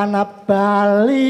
anak Bali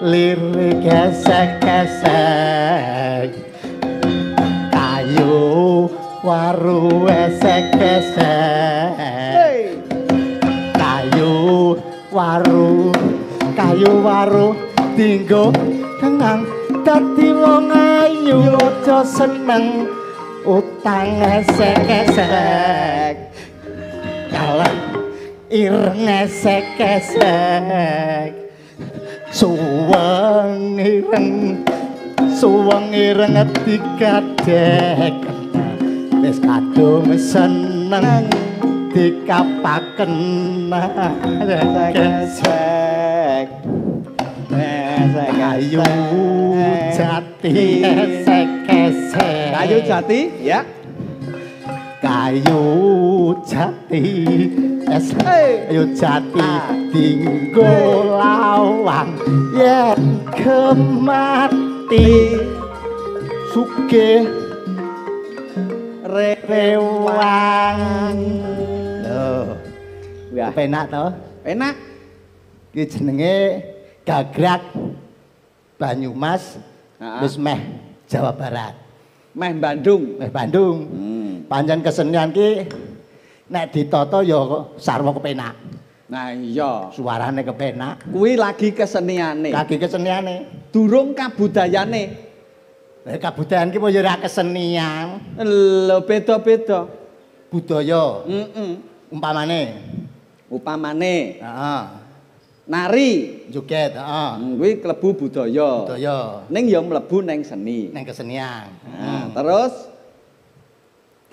lirik gesek-gesek kayu waru esek-esek kayu waru kayu waru tinggo tenang dadi wong ayu aja seneng utang esek-esek dalam ireng esek-esek suwang ireng suwang ireng ati kadek wis kado seneng dikapaken sek sek ayu jati sek sek ayu jati ya kayu jati Ayo jati tinggo lawang yen kemati suke rewang loh ya penak to penak iki jenenge gagrak banyumas wis meh jawa barat meh bandung meh bandung hmm. panjang kesenian ki nek ditata ya sarwa kepenak. Nah iya, suarane kepenak. Kuwi lagi keseniane. Lagi keseniane. Durung kabudayane. Lah kabudayan ki mau ya kesenian. Lho beda-beda. Budaya. Heeh. Mm Upamane. Heeh. Nari joget, heeh. Hmm, kuwi klebu budaya. Budaya. Ning ya mlebu ning seni. Neng kesenian. Nah, terus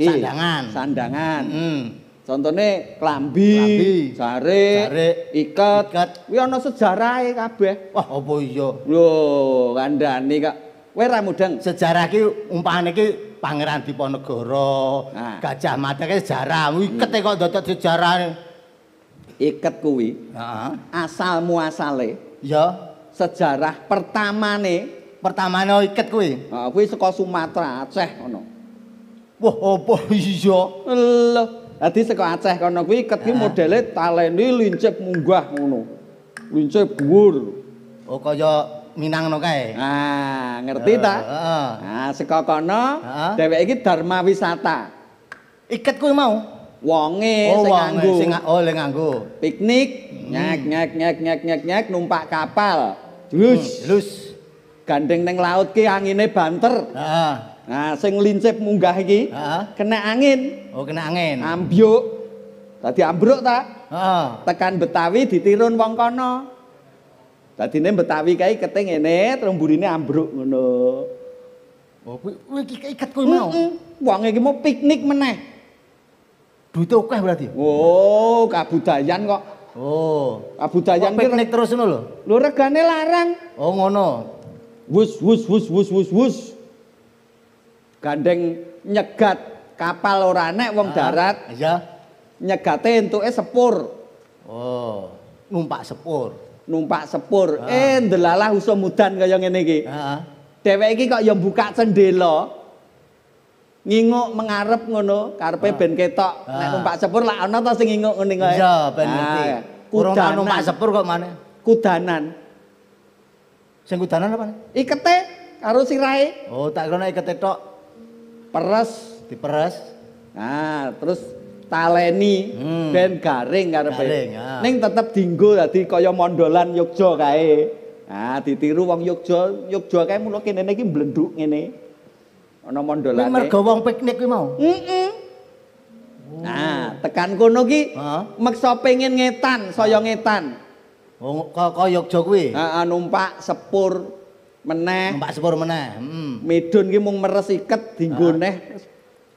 sandangan. Sandangan. Heeh. Hmm. Contone klambi, jare, iket. Kuwi ana sejarahe kabeh. Wah, apa iya? Lho, kandhani kok. Kowe ra mudeng sejarah iki umpane iki Pangeran Diponegoro, nah. Gajah Mada iki sejarah. Hmm. Iket kok dodot sejarahe. Iket kuwi. Heeh. Asal muasale. Ya, sejarah pertamane, pertamane iket kuwi. Heeh, kuwi saka Sumatera, Aceh ngono. Wah, apa iya? Lho. Dadi saka Aceh kono kuwi ket ki ah. modele taleni lincip munggah ngono. Lincip dhuwur. Oh kaya Minang ngono kae. Nah, ngerti ah, ta? Heeh. Nah, ah, saka kono dheweke iki Dharma Wisata. Iket kuwi mau wonge sing Oh, sing oh, nganggo. Piknik, hmm. nyek nyek nyek nyek nyek nyek numpak kapal. Jus. Hmm, Jus. Gandeng ning laut ki angine banter. Heeh. Nah, sing lincip munggah iki uh kena angin. Oh, kena angin. Ambyuk. Tadi ambruk ta? Heeh. Tekan Betawi ditirun wong kono. Dadine Betawi kae keting ngene, terus burine ambruk ngono. Oh, kuwi iki iket kuwi mau. Wong iki mau piknik meneh. Duite akeh berarti. Oh, kabudayan kok. Oh. Kabudayan ki piknik terus ngono lho. Lho regane larang. Oh, ngono. Wus wus wus wus wus wus. Gandeng nyegat kapal ora nek wong ah, darat. Iya. Nyegate entuke sepur. Oh, numpak sepur. Numpak sepur. Ah. Eh ndelalah mudan kaya ngene iki. Heeh. Ah, Dheweke iki kok ya buka cendela. nginguk mengarep ngono karepe ben ketok nek numpak sepur lah ana ta sing nginguk ngene kae iya ben ngerti ya. kudanan numpak sepur kok mana? kudanan sing kudanan apa ikete karo sirahe oh tak kena ikete tok peres diperes nah terus taleni hmm. ben garing karepe ah. ning tetep dinggo dadi kaya mondolan Yogja kae nah ditiru wong Yogja Yogja kae mulo kene iki blenduk ngene ana mondolane mergo wong piknik kuwi mau heeh nah tekan kono ki huh? meksa pengen ngetan saya ngetan wong oh, kaya Yogja kuwi heeh numpak sepur meneh numpak sepur meneh hmm. medun ki mung meres iket dinggo neh ah.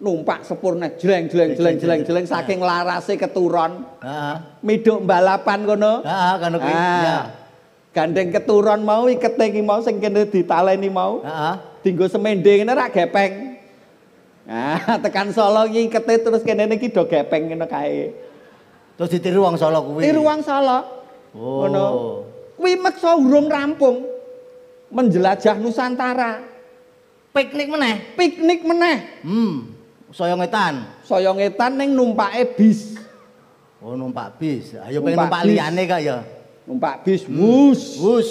numpak sepur neh jreng jreng jreng jreng jreng saking ah. larase keturon heeh ah. miduk balapan kono heeh kono kuwi gandeng keturon mau ikete ki mau sing kene ditaleni mau heeh dinggo semende ngene rak gepeng Nah, tekan Solo ki ikete terus kene iki do gepeng ngene kae. Terus ditiru wong Solo kuwi. Tiru wong Solo. Oh. Ngono. Kuwi meksa urung rampung. menjelajah Nusantara. Piknik meneh, piknik meneh. Hmm, soyongetan, soyongetan neng numpak e bis. Oh numpak bis, ayo pengen numpak, numpak liane kak ya. Numpak bis, hmm. bus, bus,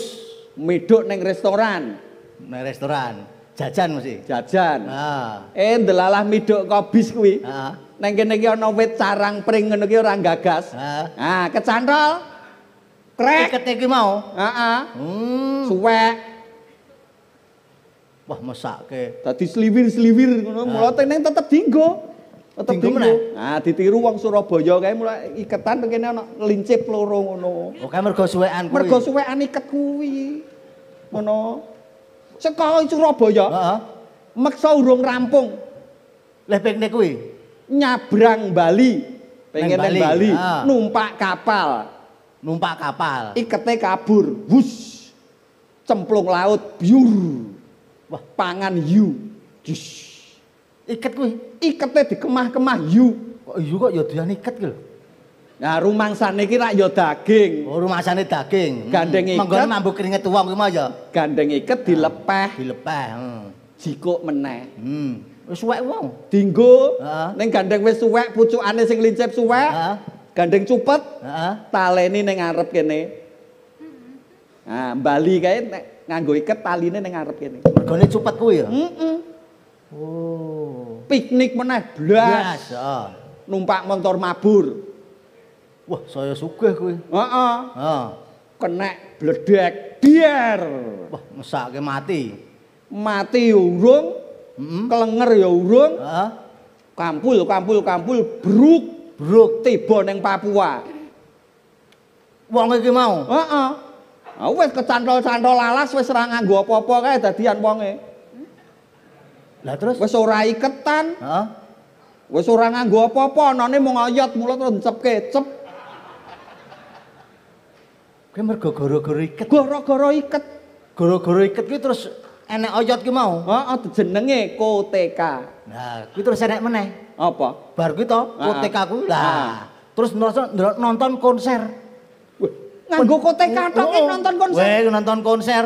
miduk neng restoran. Neng restoran, jajan mesti. Jajan. Ah. Eh delalah miduk kok bis kuwi. Ah. Neng kene iki ana wit carang pring ngene iki ora gagas. Ah. Nah, kecantol. Krek. Iket iki mau. Heeh. Hmm. Suwek. Wah mesake. Tadi sliwir-sliwir ngono, nah. mulai teneng tetep dinggo. Tetep dinggo. Nah, ditiru wong Surabaya kae mulai iketan kene ana lincip loro ngono. Oh, kae mergo suwekan kuwi. Mergo suwekan iket kuwi. Ngono. Seko Surabaya. Heeh. Meksa urung rampung. Lah pengne kuwi nyabrang Bali. Pengen Bali, Bali. Ah. numpak kapal. Numpak kapal. Ikete kabur. Wus. Cemplung laut biur. pangan yu. Jush. Iket kuwi, ikete dikemah-kemah yu. Kok yu kok ya diane Nah, rumah sana kira ya daging. Oh, rumah sana daging. Hmm. Gandeng iket. Menggol mambu keringet uang kima ya. Gandeng iket ah, dilepeh. Dilepeh. Hmm. meneh. Hmm. Suwek wong. Dinggo. Ah. Neng gandeng wis suwek, pucuk aneh sing lincep suwek. Ah. Gandeng cupet. Taleni neng arep kene. Nah, Bali kaya nganggo iket taline ning ngarep kene. Mergone cupet kuwi ya? Heeh. Mm -mm. Oh. Piknik meneh blas. Yes, ah. Numpak motor mabur. Wah, saya sugih kuwi. Heeh. Heeh. Kenek bledek biar. Wah, mesake mati. Mati ya urung, mm -hmm. kelenger ya urung. Heeh. Kampul, kampul, kampul bruk, bruk tiba neng Papua. Wong iki mau. Heeh. Aku ah, wis kecantol-cantol lalas wis ora nganggo apa-apa kae dadian wonge. Lah terus wis ora iketan. Heeh. Wis ora nganggo apa-apa, anane mung ayot mulut terus cepke, cep. Kuwi mergo goro gara iket. Gara-gara iket. Gara-gara iket kuwi terus enek ayot ki mau. Heeh, jenenge koteka. Nah, kuwi terus enek meneh. Apa? Bar kuwi to, koteka kuwi. Lah, terus nonton konser. nganggo kote kathok oh, nonton konser. Weh nonton konser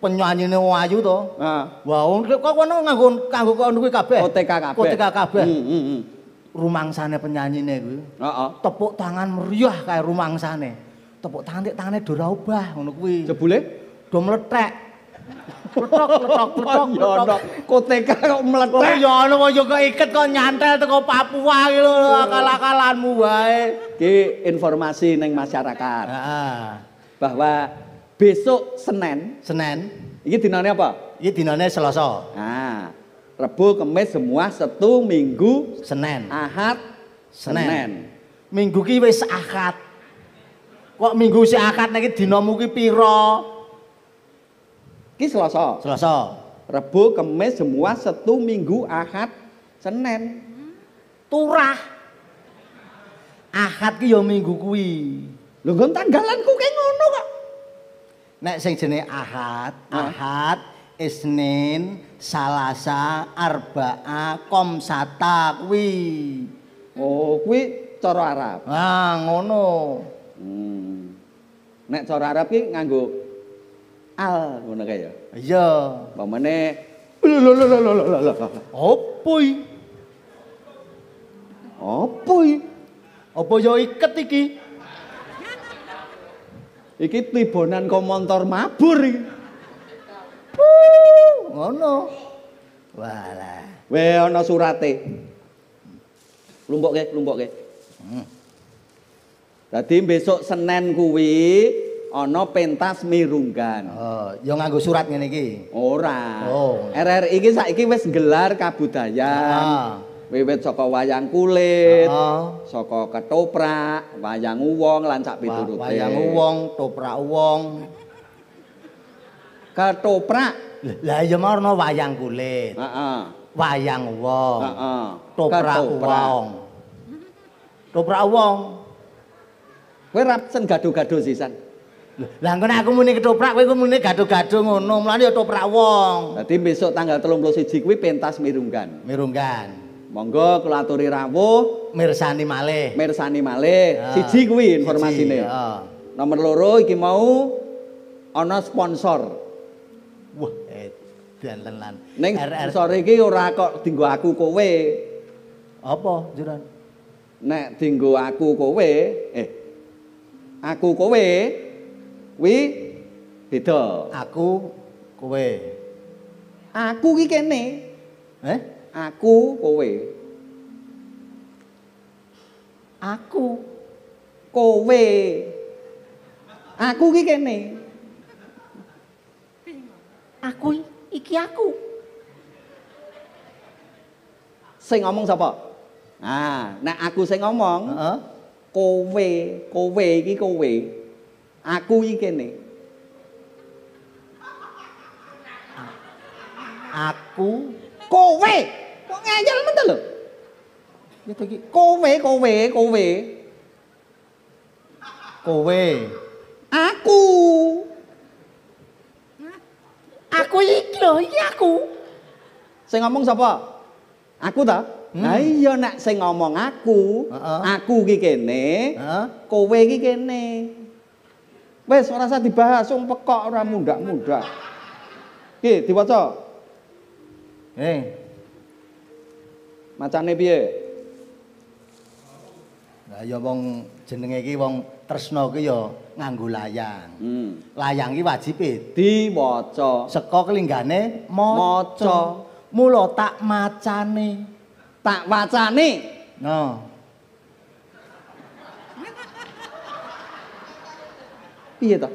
penyanyine Wayu to. Heeh. Wah, kok kono nganggo kanggo kono kuwi kabeh. Kote kabeh. Kote kabeh. Heeh hmm, heeh. Hmm, hmm. Rumangsane penyanyine kuwi. Heeh. Tepuk tangan meriah kaya rumangsane. Tepuk tangan tangane dora obah ngono kuwi. Jebule do meletek. Kutek meletek. Ya ono wae keiket kok nyantel teko Papua iki lho oh. akal-akalanmu wae. Ki informasi ning masyarakat. Bahwa besok Senin, Senin. Iki dinane apa? Iki dinane Selasa. Nah. Rebo, Kamis, semua Setu, Minggu, Senin. Ahad, Senin. Minggu ki wis Ahad. Kok minggu si Ahad niki dinamu ki pira? Ki Selasa. Selasa. Rebo, Kamis, semua setu Minggu, Ahad, Senin. Turah. Ahad ki ya Minggu kuwi. Lho kon tanggalanku kayak ngono kok. Nek sing jenenge Ahad, Ahad, Isnin, Salasa, Arba'a, Komsata kuwi. Oh, kuwi cara Arab. Ah, ngono. Hmm. Nek cara Arab ki nganggo al ngono kae ya iya pamane lho lho lho lho lho lho opo iki opo iki opo yo iket iki iki tibonan kok montor mabur iki ngono wala we ana surate lumpuk ke lumpuk ke Tadi besok Senin kuwi, ana pentas mirunggan. Oh, ya nganggo surat ngene iki. Ora. Oh. RRI iki saiki wis gelar kabudayaan. Ah. Wiwit saka wayang kulit, ah. saka ketoprak, wayang uwong lan sak piturute. Wayang uwong, toprak uwong. Ketoprak. Lah ya marno wayang kulit. Ah Wayang uwong. Ah -ah. Toprak uwong. Toprak uwong. Kowe rap sen gado-gado sisan. Lah aku muni ketoprak kowe muni gaduh-gaduh ngono, mlane ya toprak wong. Dadi besok tanggal 31 kuwi pentas mirunggan. Mirunggan. Monggo kula aturi rawuh mirsani malih. Mirsani malih. Ya. Ah, siji kuwi informasine. Ya. Ah. Nomor loro iki mau ana sponsor. Wah, edan eh, lan. Ning sore iki ora kok dienggo aku kowe. Apa, Juran? Nek dienggo aku kowe, eh aku kowe kuwi beda. Aku kowe. Aku iki kene. Eh? Aku kowe. Aku kowe. Aku iki kene. Aku iki aku. Sing ngomong sapa? Ah, nek aku sing ngomong, uh -huh. Kowe, kowe iki kowe. kowe. Aku iki kene. Aku kowe. Kok ngayel men to lho? Ya to iki kowe kowe kowe. Kowe. Aku. Aku iki lho, iki aku. Saya ngomong siapa? Aku ta? Hmm. Nah iya nak saya ngomong aku, aku gini kene, uh kowe gini kene. Wes ora usah dibahas, sung pekok ora muda-muda. Oke, diwaca. Eh. Macane piye? Lah ya wong jenenge iki wong tresno ki ya nganggo layang. Hmm. Layang iki wajib e. diwaca. Seko kelinggane maca. Mula tak macane. Tak wacane. Nah. Piye to?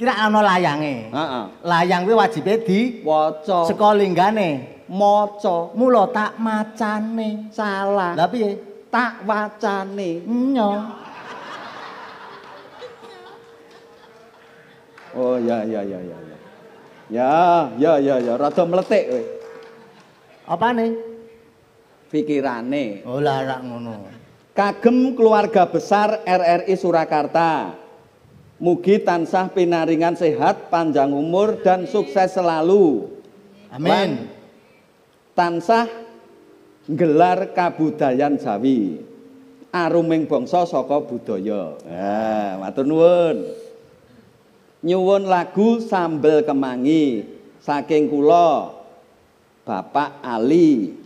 Kira ana layange. Heeh. Layang kuwi wajibe diwaca. Seko linggane maca. Mula tak macane. Salah. Lah piye? Tak wacane. Nyo. Oh ya ya ya ya ya. Ya ya ya ya rada meletik kowe. Apane? Pikirane. Oh lah ngono. Kagem keluarga besar RRI Surakarta. Mugi tansah pinaringan sehat, panjang umur dan sukses selalu. Amin. Tansah gelar kabudayan Jawi. Aruming bangsa saka budaya. Nah, matur nuwun. Nyuwun lagu sambel kemangi saking kula Bapak Ali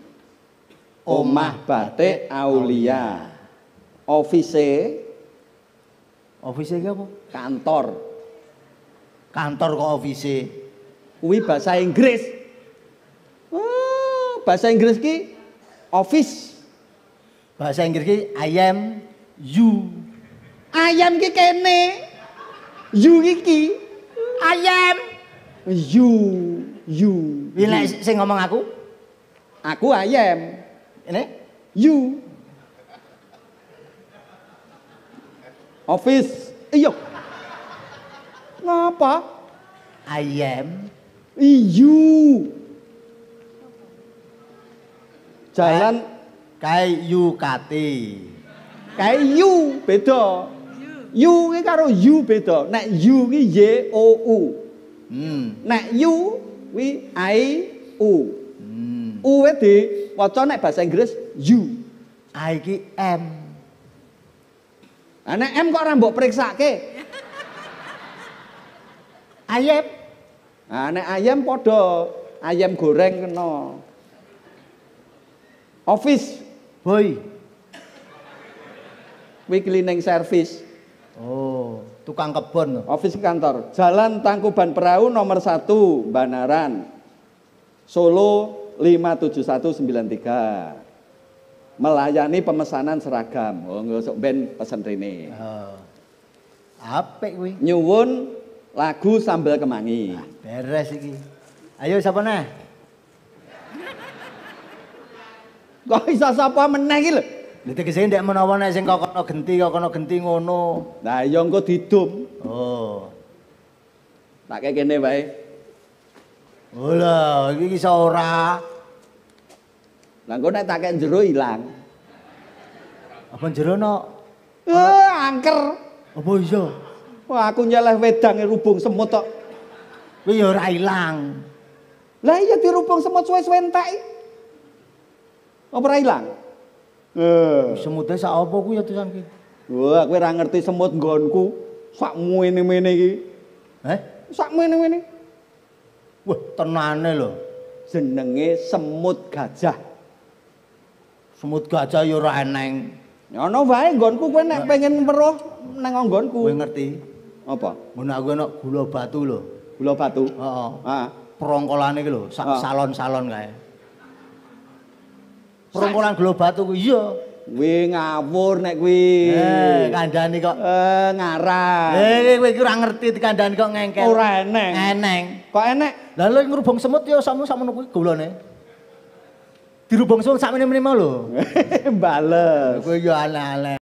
Omah Batik Aulia. Ofise Office apa? Kantor. Kantor kok office? Kuwi bahasa Inggris. Oh, bahasa Inggris ki office. Bahasa Inggris ki I am you. I am ki kene. You iki. I am you. You. Iki sing ngomong aku. Aku I am. Ini you. Office. iyo. Ngapa? I am. You. Jalan. Kai yu kati. Kai yu. Beda. Yu, ini karo yu beda. Nek yu ini y o u. Hmm. Nek you wi i u. Hmm. U wedi. Wacan nek bahasa Inggris yu. I ki m. Anak M kok rambok periksa ke? Ayam. Anak ayam podo. Ayam goreng kena. Office boy. weekly cleaning service. Oh, tukang kebun, Office kantor. Jalan Tangkuban Perahu nomor 1, Banaran. Solo 57193. melayani pemesanan seragam. Oh, nggak usah band pesan Rene. Oh. Ah. Apa kuwi? Nyuwun lagu sambal kemangi. Nah, beres iki. Ayo siapa nih? Kok bisa siapa meneh iki lho? Dite kesene ndek menawa nek sing kok kono genti kok kono genti ngono. Lah iya engko didum. Oh. Tak kene wae. Ola, oh, iki iso ora. Lah engko nek tak kek jero ilang. Apa jero no? Eh, angker. Apa iya? Wah, aku nyeleh wedange rubung semut tok. Kuwi ya ora ilang. Lah iya di rubung semut suwe-suwe entek. Apa ora ilang? Eh, semute sak apa ku ya tusan ki? Wah, aku ora ngerti semut nggonku. Sak muene-mene iki. Hah? Eh? Sak muene-mene. Wah, tenane lho. Jenenge semut gajah. semut gajah yo ora eneng. Ono wae nggonku kowe nek pengen meroh nang anggonku. Kowe ngerti? Apa? Mun aku ana gula batu lho. Gula batu? Heeh. Perongkolane iki lho, salon-salon kae. Perongkolan gula batu kuwi iya. Kuwi ngawur nek kuwi. Eh, kandhane kok eh ngarah. Eh, kowe iki ora ngerti kandhane kok ngengkel. Ora eneng. Eneng. Kok enek? Lah lu ngrubung semut yo sama-sama kuwi gulane. dirubung suwun sak meneh-meneh mau lo, Bales. gue jualan